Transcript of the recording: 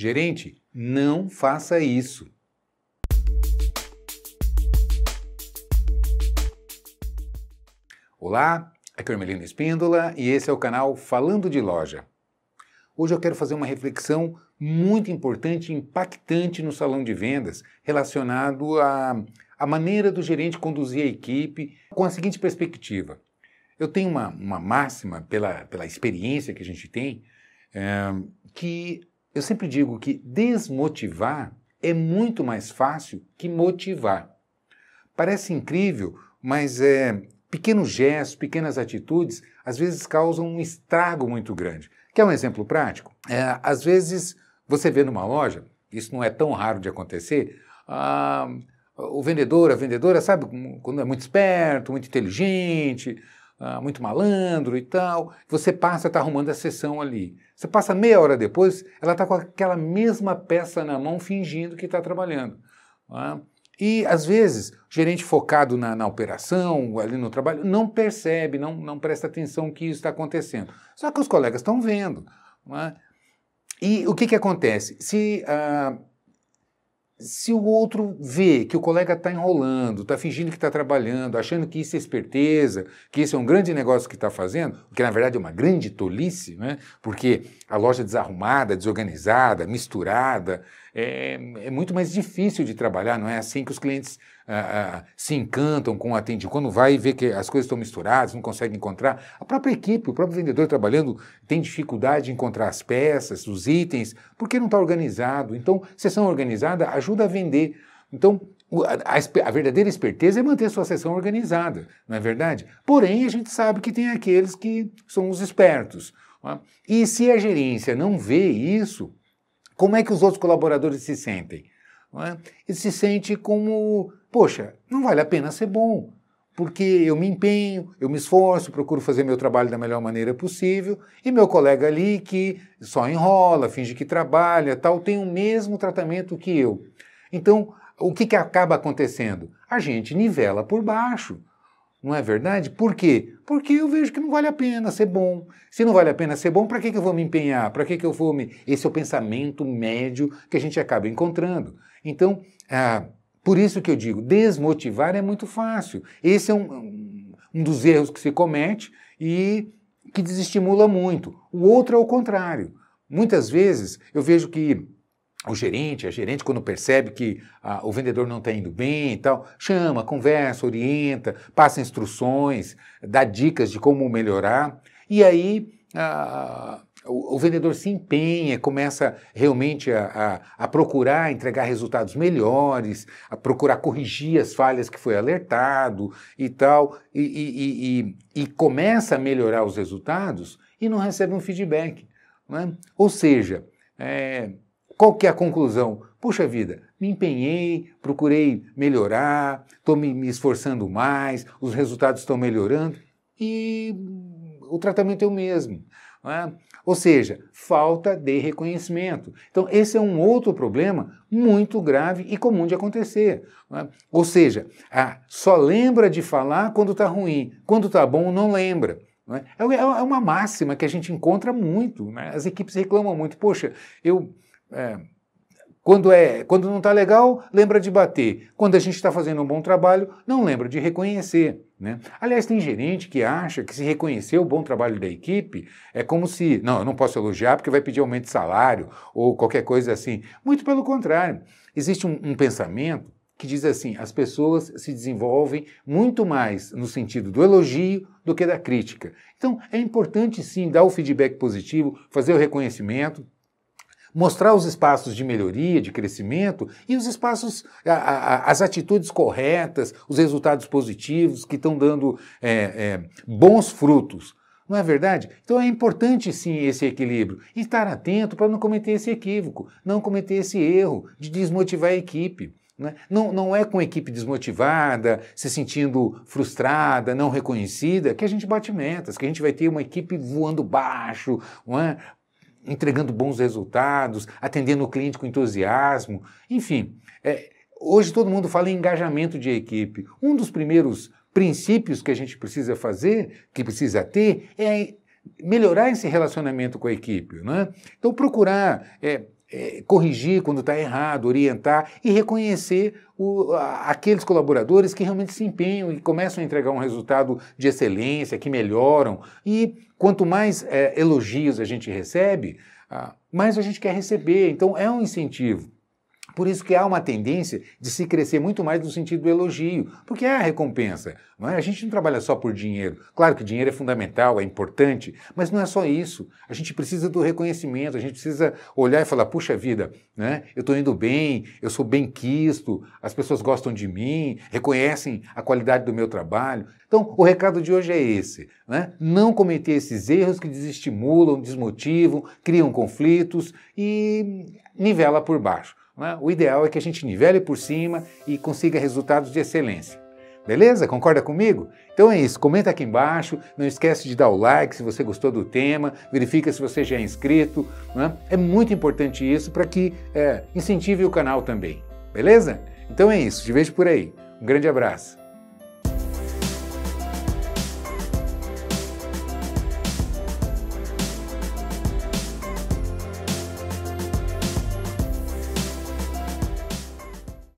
Gerente, não faça isso. Olá, aqui é Carmelina Espíndola e esse é o canal Falando de Loja. Hoje eu quero fazer uma reflexão muito importante e impactante no salão de vendas relacionado à, à maneira do gerente conduzir a equipe com a seguinte perspectiva. Eu tenho uma, uma máxima pela, pela experiência que a gente tem é, que eu sempre digo que desmotivar é muito mais fácil que motivar. Parece incrível, mas é, pequenos gestos, pequenas atitudes, às vezes causam um estrago muito grande. Quer um exemplo prático? É, às vezes você vê numa loja, isso não é tão raro de acontecer, ah, o vendedor, a vendedora, sabe, quando é muito esperto, muito inteligente, ah, muito malandro e tal. Você passa, está arrumando a sessão ali. Você passa meia hora depois, ela está com aquela mesma peça na mão, fingindo que está trabalhando. Tá? e, às vezes, o gerente focado na, na, operação, ali no trabalho, não percebe, não, não presta atenção que isso está acontecendo. Só que os colegas estão vendo. Tá? E o que, que acontece? Se. Ah, se o outro vê que o colega está enrolando, está fingindo que está trabalhando, achando que isso é esperteza, que isso é um grande negócio que está fazendo, que na verdade é uma grande tolice, né? porque a loja desarrumada, desorganizada, misturada, é, é muito mais difícil de trabalhar, não é assim que os clientes ah, ah, se encantam com o atendimento, quando vai ver que as coisas estão misturadas, não consegue encontrar. A própria equipe, o próprio vendedor trabalhando tem dificuldade de encontrar as peças, os itens, porque não está organizado. Então, sessão organizada ajuda a vender. Então, a, a, a, verdadeira esperteza é manter sua sessão organizada, não é verdade? Porém, a gente sabe que tem aqueles que são os espertos. É? E se a gerência não vê isso, como é que os outros colaboradores se sentem? É? Ele se sente como, poxa, não vale a pena ser bom, porque eu me empenho, eu me esforço, procuro fazer meu trabalho da melhor maneira possível, e meu colega ali que só enrola, finge que trabalha, tal, tem o mesmo tratamento que eu. Então, o que, que acaba acontecendo? A gente nivela por baixo. Não é verdade? Por quê? Porque eu vejo que não vale a pena ser bom. Se não vale a pena ser bom, para que, que eu vou me empenhar? Para que, que eu vou me. Esse é o pensamento médio que a gente acaba encontrando. Então, ah, por isso que eu digo, desmotivar é muito fácil. Esse é um, um dos erros que se comete e que desestimula muito. O outro é o contrário. Muitas vezes eu vejo que o gerente, a gerente, quando percebe que ah, o vendedor não está indo bem e tal, chama, conversa, orienta, passa instruções, dá dicas de como melhorar. E aí, ah, o, o, vendedor se empenha, começa realmente a, a, a, procurar entregar resultados melhores, a procurar corrigir as falhas que foi alertado e tal, e, e, e, e começa a melhorar os resultados e não recebe um feedback. Né? Ou seja, é, qual que é a conclusão? Puxa vida, me empenhei, procurei melhorar, estou me, me esforçando mais, os resultados estão melhorando e o tratamento é o mesmo. É? Ou seja, falta de reconhecimento. Então, esse é um outro problema muito grave e comum de acontecer. É? Ou seja, só lembra de falar quando está ruim, quando está bom, não lembra. Não é? É, é, é? uma máxima que a gente encontra muito. Né? As equipes reclamam muito. Poxa, eu. É, quando, é, quando não está legal, lembra de bater. Quando a gente está fazendo um bom trabalho, não lembra de reconhecer. Né? Aliás, tem gerente que acha que se reconhecer o bom trabalho da equipe é como se, não, eu não posso elogiar porque vai pedir aumento de salário ou qualquer coisa assim. Muito pelo contrário, existe um, um pensamento que diz assim: as pessoas se desenvolvem muito mais no sentido do elogio do que da crítica. Então, é importante sim dar o feedback positivo, fazer o reconhecimento, mostrar os espaços de melhoria, de crescimento e os espaços, a, a, as atitudes corretas, os resultados positivos que estão dando é, é, bons frutos. Não é verdade? Então é importante sim esse equilíbrio estar atento para não cometer esse equívoco, não cometer esse erro de desmotivar a equipe. Né? Não, não é com a equipe desmotivada, se sentindo frustrada, não reconhecida, que a gente bate metas, que a gente vai ter uma equipe voando baixo, é? entregando bons resultados, atendendo o cliente com entusiasmo, enfim. É, hoje todo mundo fala em engajamento de equipe. Um dos primeiros princípios que a gente precisa fazer, que precisa ter, é melhorar esse relacionamento com a equipe. Né? Então, procurar é, é, corrigir quando está errado, orientar e reconhecer o, a, aqueles colaboradores que realmente se empenham e começam a entregar um resultado de excelência, que melhoram. E quanto mais é, elogios a gente recebe, ah, mais a gente quer receber. Então é um incentivo. Por isso que há uma tendência de se crescer muito mais no sentido do elogio, porque é a recompensa. Não é? A gente não trabalha só por dinheiro. Claro que dinheiro é fundamental, é importante, mas não é só isso. A gente precisa do reconhecimento, a gente precisa olhar e falar, puxa vida, né? eu estou indo bem, eu sou bem quisto, as pessoas gostam de mim, reconhecem a qualidade do meu trabalho. Então, o recado de hoje é esse. Né? Não cometer esses erros que desestimulam, desmotivam, criam conflitos e nivela por baixo. Né? O ideal é que a gente nivele por cima e consiga resultados de excelência. Beleza? Concorda comigo? Então é isso, comenta aqui embaixo, não esquece de dar o like se você gostou do tema, verifica se você já é inscrito, né? é muito importante isso para que é, incentive o canal também, beleza? Então é isso, te vejo por aí, um grande abraço.